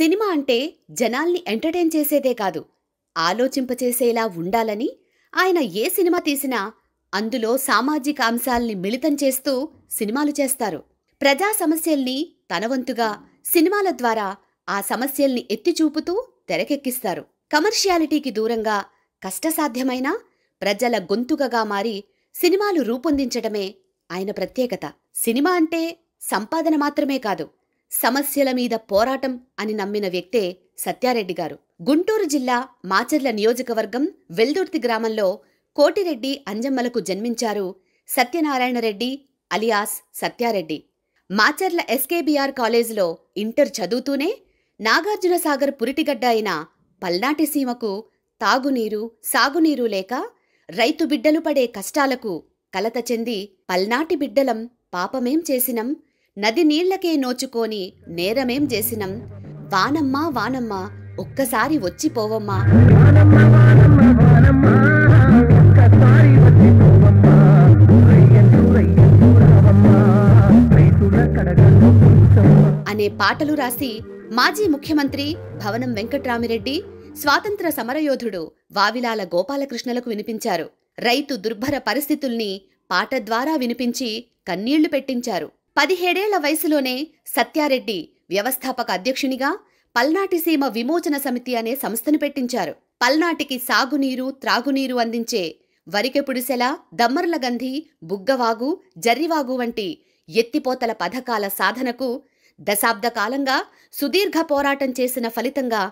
cinema అంటే జనాల్ని entertain చేసేదే కాదు ఆలోచింపచేసేలా ఉండాలని ఆయన ఏ సినిమా తీసినా అందులో సామాజిక అంశాల్ని మిళితం చేస్తూ సినిమాలు చేస్తారు ప్రజా సమస్యల్ని తనవంతుగా సినిమాల ద్వారా ఆ సమస్యల్ని ఎత్తిచూపుతూ తెరకెక్కిస్తారు కమర్షియాలిటీకి దూరంగా కష్టసాధ్యమైన ప్రజల గొంతుకగా మారి సినిమాలు రూపొందించటమే ఆయన ప్రత్యేకత సినిమా అంటే సంపాదన మాత్రమే కాదు సమస్యల మీద పోరాటం అని నమ్మిన వ్యక్తే సత్యారెడ్డి గారు గుంటూరు జిల్లా మాచర్ల నియోజకవర్గం వెల్దుర్తి గ్రామంలో కోటిరెడ్డి అంజమ్మలకు జన్మించారు సత్యనారాయణ రెడ్డి అలియాస్ సత్యారెడ్డి మాచర్ల ఎస్కేబీఆర్ కాలేజీలో ఇంటర్ చదువుతూనే నాగార్జునసాగర్ పురిటిగడ్డ అయిన పల్నాటి సీమకు తాగునీరు సాగునీరు లేక రైతు బిడ్డలు పడే కష్టాలకు కలత చెంది పల్నాటి బిడ్డలం పాపమేం చేసినం నది నీళ్లకే నోచుకోని నేరమేం చేసినం వానమ్మా వానమ్మా ఒక్కసారి వచ్చిపోవమ్మా అనే పాటలు రాసి మాజీ ముఖ్యమంత్రి భవనం వెంకట్రామిరెడ్డి స్వాతంత్ర సమరయోధుడు వావిలాల గోపాలకృష్ణలకు వినిపించారు రైతు దుర్భర పరిస్థితుల్ని పాట ద్వారా వినిపించి కన్నీళ్లు పెట్టించారు పదిహేడేళ్ల వయసులోనే సత్యారెడ్డి వ్యవస్థాపక అధ్యక్షునిగా పల్నాటి సీమ విమోచన సమితి అనే సంస్థను పెట్టించారు పల్నాటికి సాగునీరు త్రాగునీరు అందించే వరికెపుడిసెల దమ్మర్లగంధి బుగ్గవాగు జర్రివాగు వంటి ఎత్తిపోతల పథకాల సాధనకు దశాబ్ద కాలంగా సుదీర్ఘ పోరాటం చేసిన ఫలితంగా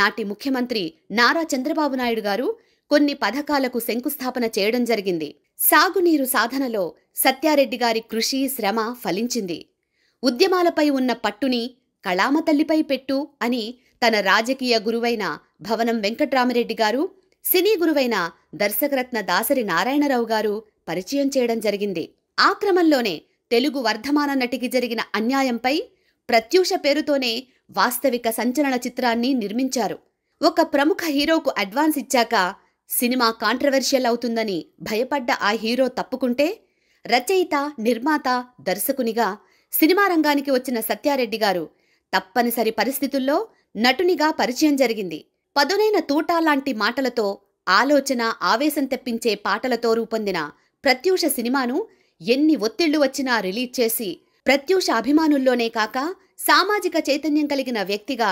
నాటి ముఖ్యమంత్రి నారా చంద్రబాబు నాయుడు గారు కొన్ని పథకాలకు శంకుస్థాపన చేయడం జరిగింది సాగునీరు సాధనలో సత్యారెడ్డి గారి కృషి శ్రమ ఫలించింది ఉద్యమాలపై ఉన్న పట్టుని కళామతల్లిపై పెట్టు అని తన రాజకీయ గురువైన భవనం వెంకట్రామరెడ్డి గారు సినీ గురువైన దర్శకరత్న దాసరి నారాయణరావు గారు పరిచయం చేయడం జరిగింది ఆ క్రమంలోనే తెలుగు వర్ధమాన నటికి జరిగిన అన్యాయంపై ప్రత్యూష పేరుతోనే వాస్తవిక సంచలన చిత్రాన్ని నిర్మించారు ఒక ప్రముఖ హీరోకు అడ్వాన్స్ ఇచ్చాక సినిమా కాంట్రవర్షియల్ అవుతుందని భయపడ్డ ఆ హీరో తప్పుకుంటే రచయిత నిర్మాత దర్శకునిగా సినిమా రంగానికి వచ్చిన సత్యారెడ్డి గారు తప్పనిసరి పరిస్థితుల్లో నటునిగా పరిచయం జరిగింది పదునైన తూటా లాంటి మాటలతో ఆలోచన ఆవేశం తెప్పించే పాటలతో రూపొందిన ప్రత్యూష సినిమాను ఎన్ని ఒత్తిళ్లు వచ్చినా రిలీజ్ చేసి ప్రత్యూష అభిమానుల్లోనే కాక సామాజిక చైతన్యం కలిగిన వ్యక్తిగా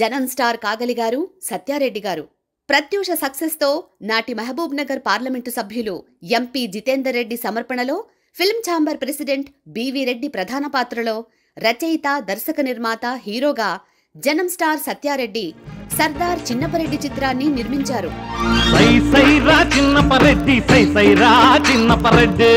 జనం స్టార్ కాగలిగారు సత్యారెడ్డిగారు ప్రత్యూష సక్సెస్తో నాటి మహబూబ్ నగర్ పార్లమెంటు సభ్యులు ఎంపీ జితేందర్ రెడ్డి సమర్పణలో film chamber president B V Reddy ప్రధాన పాత్రలో రచయిత దర్శక నిర్మాత హీరోగా జనం స్టార్ సత్యారెడ్డి సర్దార్ చిన్నపరెడ్డి చిత్రాన్ని నిర్మించారు చిన్నపరెడ్డి చిన్నపరెడ్డి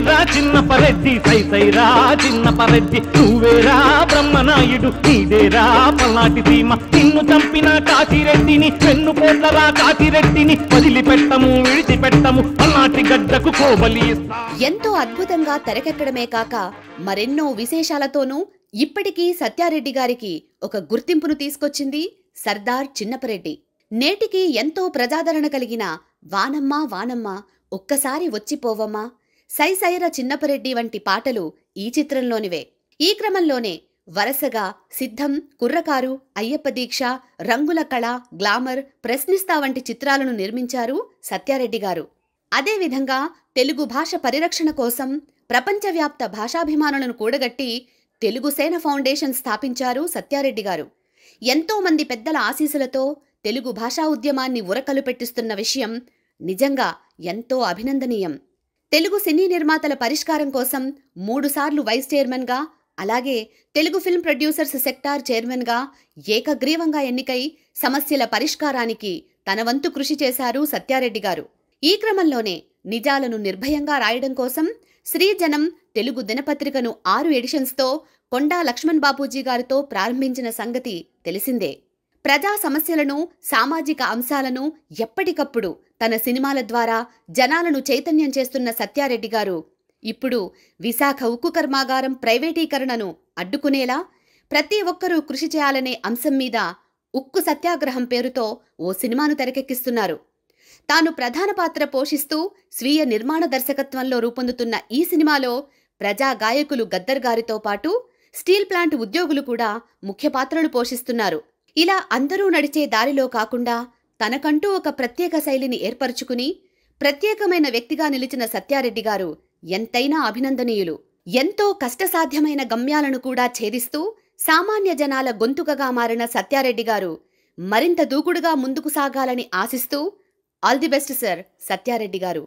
సైరా చిన్న పరెద్ది సై సైరా చిన్న పరెద్ది నువ్వేరా బ్రహ్మనాయుడు నీదేరా పల్నాటి సీమ నిన్ను చంపిన కాశీరెడ్డిని పెన్ను కోట్లరా కాశీరెడ్డిని వదిలిపెట్టము విడిచిపెట్టము పల్నాటి గడ్డకు కోబలి ఎంతో అద్భుతంగా తెరకెక్కడమే కాక మరెన్నో విశేషాలతోనూ ఇప్పటికీ సత్యారెడ్డి గారికి ఒక గుర్తింపును తీసుకొచ్చింది సర్దార్ చిన్నపరెడ్డి నేటికి ఎంతో ప్రజాదరణ కలిగిన వానమ్మ వానమ్మ ఒక్కసారి వచ్చిపోవమ్మా సై సైర చిన్నపరెడ్డి వంటి పాటలు ఈ చిత్రంలోనివే ఈ క్రమంలోనే వరసగా సిద్ధం కుర్రకారు అయ్యప్ప దీక్ష రంగుల కళ గ్లామర్ ప్రశ్నిస్తా వంటి చిత్రాలను నిర్మించారు సత్యారెడ్డి గారు అదేవిధంగా తెలుగు భాష పరిరక్షణ కోసం ప్రపంచవ్యాప్త భాషాభిమానులను కూడగట్టి తెలుగు సేన ఫౌండేషన్ స్థాపించారు సత్యారెడ్డి గారు ఎంతోమంది పెద్దల ఆశీసులతో తెలుగు భాషా ఉద్యమాన్ని ఉరకలు పెట్టిస్తున్న విషయం నిజంగా ఎంతో అభినందనీయం తెలుగు సినీ నిర్మాతల పరిష్కారం కోసం మూడుసార్లు వైస్ చైర్మన్గా అలాగే తెలుగు ఫిల్మ్ ప్రొడ్యూసర్స్ సెక్టార్ చైర్మన్గా ఏకగ్రీవంగా ఎన్నికై సమస్యల పరిష్కారానికి తన వంతు కృషి చేశారు సత్యారెడ్డి గారు ఈ క్రమంలోనే నిజాలను నిర్భయంగా రాయడం కోసం శ్రీజనం తెలుగు దినపత్రికను ఆరు ఎడిషన్స్తో కొండా లక్ష్మణ్ బాపూజీ గారితో ప్రారంభించిన సంగతి తెలిసిందే ప్రజా సమస్యలను సామాజిక అంశాలను ఎప్పటికప్పుడు తన సినిమాల ద్వారా జనాలను చైతన్యం చేస్తున్న సత్యారెడ్డి గారు ఇప్పుడు విశాఖ ఉక్కు కర్మాగారం ప్రైవేటీకరణను అడ్డుకునేలా ప్రతి ఒక్కరూ కృషి చేయాలనే అంశం మీద ఉక్కు సత్యాగ్రహం పేరుతో ఓ సినిమాను తెరకెక్కిస్తున్నారు తాను ప్రధాన పాత్ర పోషిస్తూ స్వీయ నిర్మాణ దర్శకత్వంలో రూపొందుతున్న ఈ సినిమాలో ప్రజా గాయకులు గద్దర్ గారితో పాటు స్టీల్ ప్లాంట్ ఉద్యోగులు కూడా ముఖ్య పాత్రలు పోషిస్తున్నారు ఇలా అందరూ నడిచే దారిలో కాకుండా తనకంటూ ఒక ప్రత్యేక శైలిని ఏర్పరుచుకుని ప్రత్యేకమైన వ్యక్తిగా నిలిచిన సత్యారెడ్డి గారు ఎంతైనా అభినందనీయులు ఎంతో కష్టసాధ్యమైన గమ్యాలను కూడా ఛేదిస్తూ సామాన్య జనాల గొంతుకగా మారిన సత్యారెడ్డి గారు మరింత దూకుడుగా ముందుకు సాగాలని ఆశిస్తూ all the best sir Satyareddy గారు